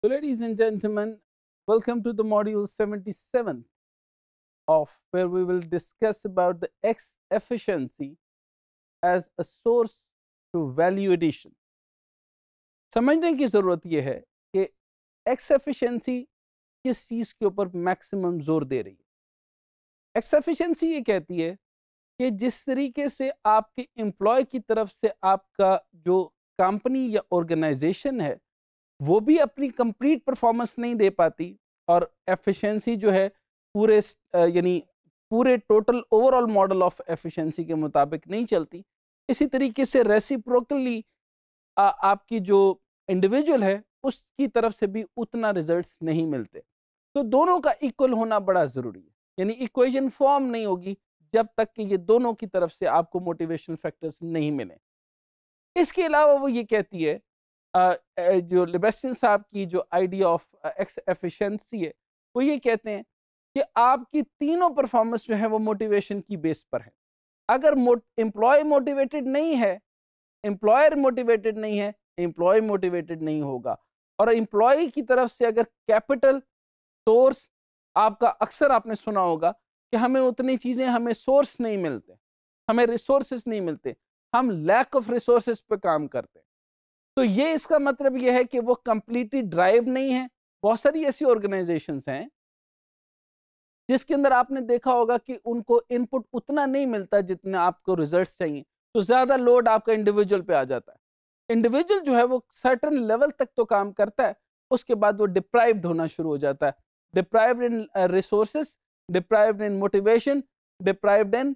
So ladies and gentlemen, welcome to the module 77 of where we will discuss about the X efficiency as a source to value addition. समझने की ज़रूरत यह है कि X efficiency किस चीज़ के ऊपर maximum जोर दे रही है X efficiency ये कहती है कि जिस तरीके से आपके employee की तरफ से आपका जो company या ऑर्गेनाइजेशन है वो भी अपनी कंप्लीट परफॉर्मेंस नहीं दे पाती और एफिशिएंसी जो है पूरे यानी पूरे total overall model of efficiency के मुताबिक नहीं चलती इसी तरीके से रेसिप्रोकली आपकी जो इंडिविजुअल है उसकी तरफ से भी उतना रिजल्ट्स नहीं मिलते तो दोनों का इक्वल होना बड़ा ज़रूरी है यानी इक्वेशन फॉर्म नहीं होगी जब तक कि ये दोनों की तरफ से आपको मोटिवेशन फैक्टर्स नहीं मिले इसके अलावा वो ये कहती है जो लिबेस्टिन साहब की जो आइडिया ऑफ एक्स एफिशिएंसी है वो ये कहते हैं कि आपकी तीनों परफॉर्मेंस जो है वो मोटिवेशन की बेस पर है अगर एम्प्लॉय मोटिवेटेड नहीं है एम्प्लॉयर मोटिवेटेड नहीं है एम्प्लॉय मोटिवेटेड नहीं होगा और एम्प्लॉय की तरफ से अगर कैपिटल सोर्स आपका अक्सर आपने सुना होगा कि हमें उतनी चीज़ें हमें सोर्स नहीं मिलते हमें रिसोर्स नहीं मिलते हम लैक ऑफ रिसोर्स पे काम करते हैं तो ये इसका मतलब यह है कि वो कंप्लीटली ड्राइव नहीं है बहुत सारी ऐसी ऑर्गेनाइजेशंस हैं जिसके अंदर आपने देखा होगा कि उनको इनपुट उतना नहीं मिलता जितना आपको रिजल्ट चाहिए तो ज़्यादा लोड आपका इंडिविजुअल पे आ जाता है इंडिविजुअल जो है वो सर्टन लेवल तक तो काम करता है उसके बाद वो डिप्राइव्ड होना शुरू हो जाता है deprived in resources deprived in motivation deprived in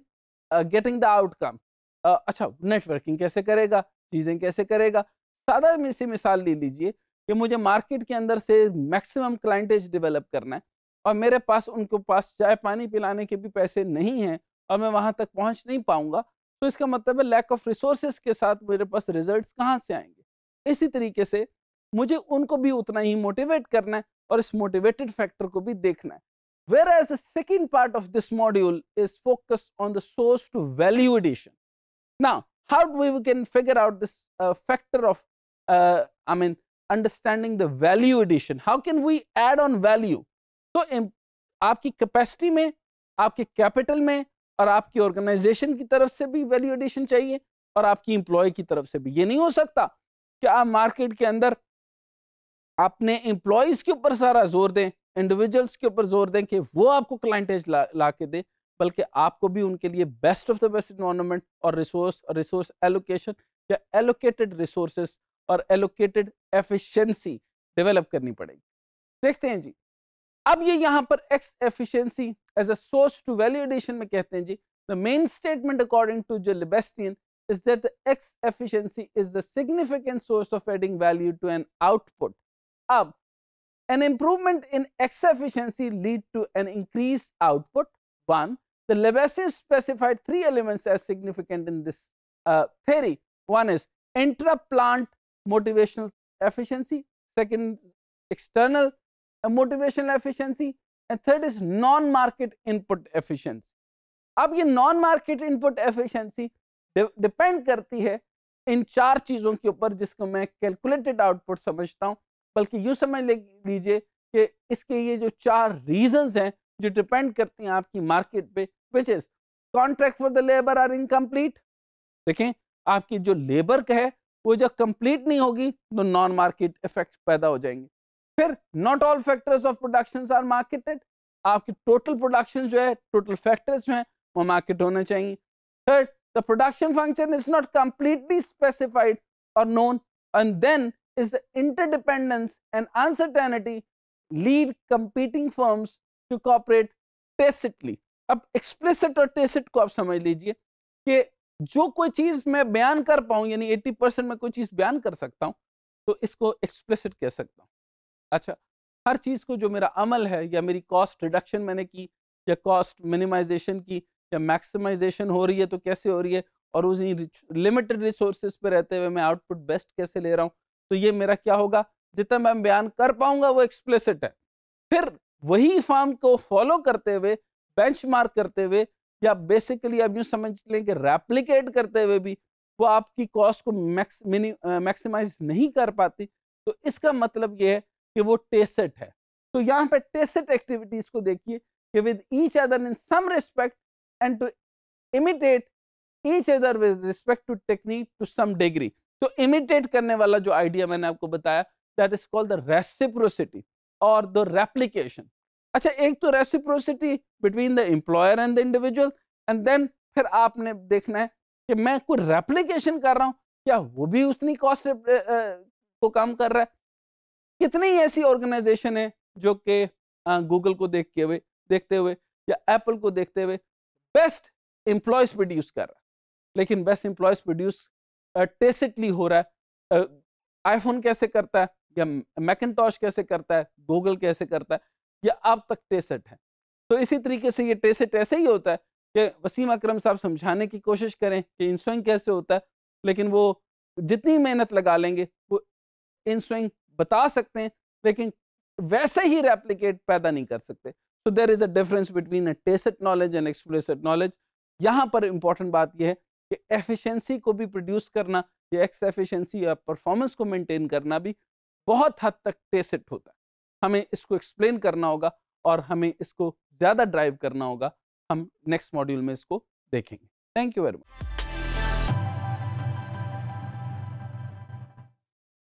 getting the outcome अच्छा नेटवर्किंग कैसे करेगा चीज़ें कैसे करेगा सादा में से मिसाल ले लीजिए कि मुझे मार्केट के अंदर से मैक्सिमम क्लाइंटेज डेवलप करना है और मेरे पास उनको पास चाय पानी पिलाने के भी पैसे नहीं हैं और मैं वहाँ तक पहुँच नहीं पाऊँगा तो इसका मतलब है लैक ऑफ रिसोर्सेज के साथ मेरे पास रिजल्ट कहाँ से आएंगे इसी तरीके से मुझे उनको भी उतना ही मोटिवेट करना है और इस मोटिवेटेड फैक्टर को भी देखना है whereas the second part of this module is focus on the source to value addition ना how do we, can figure out this factor of uh, I mean, understanding the value addition. How can we add on value? तो आपकी capacity में आपके capital में और आपकी organisation की तरफ से भी value addition चाहिए और आपकी एम्प्लॉय की तरफ से भी ये नहीं हो सकता कि आप मार्केट के अंदर अपने एम्प्लॉयज के ऊपर सारा जोर दें इंडिविजुअल्स के ऊपर जोर दें कि वो आपको क्लाइंटेज ला, ला के दे बल्कि आपको भी उनके लिए best of the best environment और रिसोर्स रिसोर्स एलोकेशन या एलोकेटेड रिसोर्सेज और एलोकेटेड एफिशिएंसी डेवलप करनी पड़ेगी देखते हैं जी अब ये यहां पर X efficiency as a source to valuation में कहते हैं जी the main statement according to जो Leibenstein is that the X efficiency is the significant source of adding value to an output अब an improvement in X efficiency lead to N increase output one the Leibenstein specified three elements as significant in this theory one is intra plant motivational efficiency, second external motivational efficiency and third is non-market input efficiency. अब ये non market input efficiency depend करती है इन चार चीज़ों के ऊपर जिसको मैं कैलकुलेटेड आउटपुट समझता हूँ बल्कि यूँ समझ लीजिए कि इसके ये जो चार रीजंस हैं जो डिपेंड करती हैं आपकी मार्केट पे which is contract for the labour are incomplete देखें आपकी जो लेबर का है वो जब कंप्लीट नहीं होगी तो नॉन मार्केट इफेक्ट पैदा हो जाएंगे फिर not all factors of production are marketed आपकी टोटल प्रोडक्शन जो है टोटल फैक्टर्स जो है वो मार्केट होने चाहिए third the production function is not completely specified और known and then is the interdependence and uncertainty lead competing firms to cooperate tacitly. अब explicit और tacit को आप समझ लीजिए कि जो कोई चीज मैं बयान कर पाऊं यानी 80 परसेंट मैं कोई चीज बयान कर सकता हूं तो इसको एक्सप्रेसिट कह सकता हूं अच्छा हर चीज को जो मेरा अमल है या मेरी कॉस्ट रिडक्शन मैंने की या कॉस्ट मिनिमाइजेशन की या मैक्सिमाइजेशन हो रही है तो कैसे हो रही है और उस लिमिटेड रिसोर्सेज पे रहते हुए मैं आउटपुट बेस्ट कैसे ले रहा हूँ तो ये मेरा क्या होगा जितना मैं बयान कर पाऊंगा वो एक्सप्लेसिट है फिर वही फॉर्म को फॉलो करते हुए बेंचमार्क करते हुए या बेसिकली आप यूँ समझ लें कि रेप्लीकेट करते हुए भी वो आपकी कॉस्ट को मैक्स मिनी मैक्सिमाइज नहीं कर पाती तो इसका मतलब ये है कि वो टेसेट है तो यहाँ पर टेसेट एक्टिविटीज को देखिए कि with each other in some respect and to imitate each other with respect to technique to some degree तो इमिटेट करने वाला जो आइडिया मैंने आपको बताया that is called the reciprocity और द रेप्लीकेशन अच्छा एक तो reciprocity between the employer and the individual and then फिर आपने देखना है कि मैं कोई रेप्लीकेशन कर रहा हूँ क्या वो भी उतनी कॉस्ट को काम कर रहा है कितनी ऐसी ऑर्गेनाइजेशन है जो कि गूगल को देख के हुए देखते हुए या एप्पल को देखते हुए बेस्ट एम्प्लॉयज प्रोड्यूस कर रहा है लेकिन बेस्ट एम्प्लॉयज प्रोड्यूस टेसिकली हो रहा है आईफोन कैसे करता है या मैकनटॉश कैसे करता है गूगल कैसे करता है या अब तक टेसेट है तो इसी तरीके से ये टेसेट ऐसे ही होता है कि वसीम अक्रम साहब समझाने की कोशिश करें कि इन स्विंग कैसे होता है लेकिन वो जितनी मेहनत लगा लेंगे वो इन स्विंग बता सकते हैं लेकिन वैसे ही रेप्लिकेट पैदा नहीं कर सकते so there is a difference between a tacit knowledge and explicit knowledge यहाँ पर इंपॉर्टेंट बात यह है कि एफिशिएंसी को भी प्रोड्यूस करना या एक्स एफिशिएंसी या परफॉर्मेंस को मेंटेन करना भी बहुत हद तक टेसेट होता है हमें इसको एक्सप्लेन करना होगा और हमें इसको ज़्यादा ड्राइव करना होगा हम नेक्स्ट मॉड्यूल में इसको देखेंगे थैंक यू वेरी मच